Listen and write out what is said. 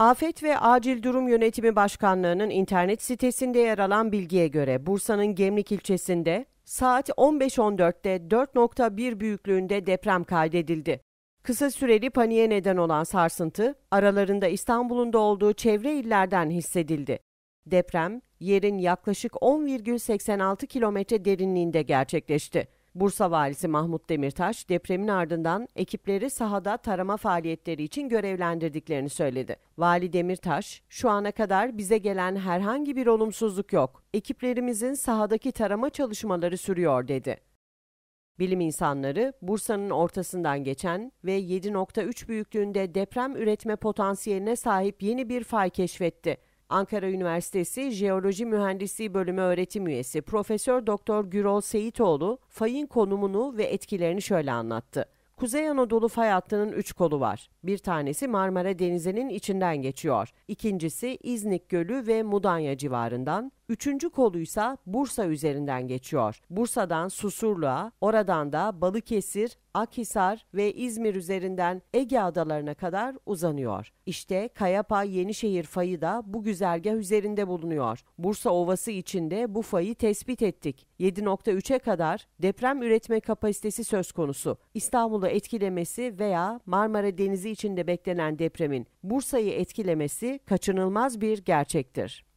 Afet ve Acil Durum Yönetimi Başkanlığı'nın internet sitesinde yer alan bilgiye göre Bursa'nın Gemlik ilçesinde saat 15.14'te 4.1 büyüklüğünde deprem kaydedildi. Kısa süreli paniğe neden olan sarsıntı aralarında İstanbul'un da olduğu çevre illerden hissedildi. Deprem yerin yaklaşık 10,86 kilometre derinliğinde gerçekleşti. Bursa Valisi Mahmut Demirtaş depremin ardından ekipleri sahada tarama faaliyetleri için görevlendirdiklerini söyledi. Vali Demirtaş, "Şu ana kadar bize gelen herhangi bir olumsuzluk yok. Ekiplerimizin sahadaki tarama çalışmaları sürüyor." dedi. Bilim insanları Bursa'nın ortasından geçen ve 7.3 büyüklüğünde deprem üretme potansiyeline sahip yeni bir fay keşfetti. Ankara Üniversitesi Jeoloji Mühendisliği Bölümü öğretim üyesi Profesör Doktor Gürol Seyitoğlu fayın konumunu ve etkilerini şöyle anlattı. Kuzey Anadolu fay hattının üç kolu var. Bir tanesi Marmara Denizi'nin içinden geçiyor. İkincisi İznik Gölü ve Mudanya civarından. Üçüncü koluysa Bursa üzerinden geçiyor. Bursa'dan Susurlu'a, oradan da Balıkesir, Akhisar ve İzmir üzerinden Ege adalarına kadar uzanıyor. İşte Kayapa Yenişehir fayı da bu güzergah üzerinde bulunuyor. Bursa Ovası içinde bu fayı tespit ettik. 7.3'e kadar deprem üretme kapasitesi söz konusu. İstanbul'u etkilemesi veya Marmara Denizi içinde beklenen depremin Bursa'yı etkilemesi kaçınılmaz bir gerçektir.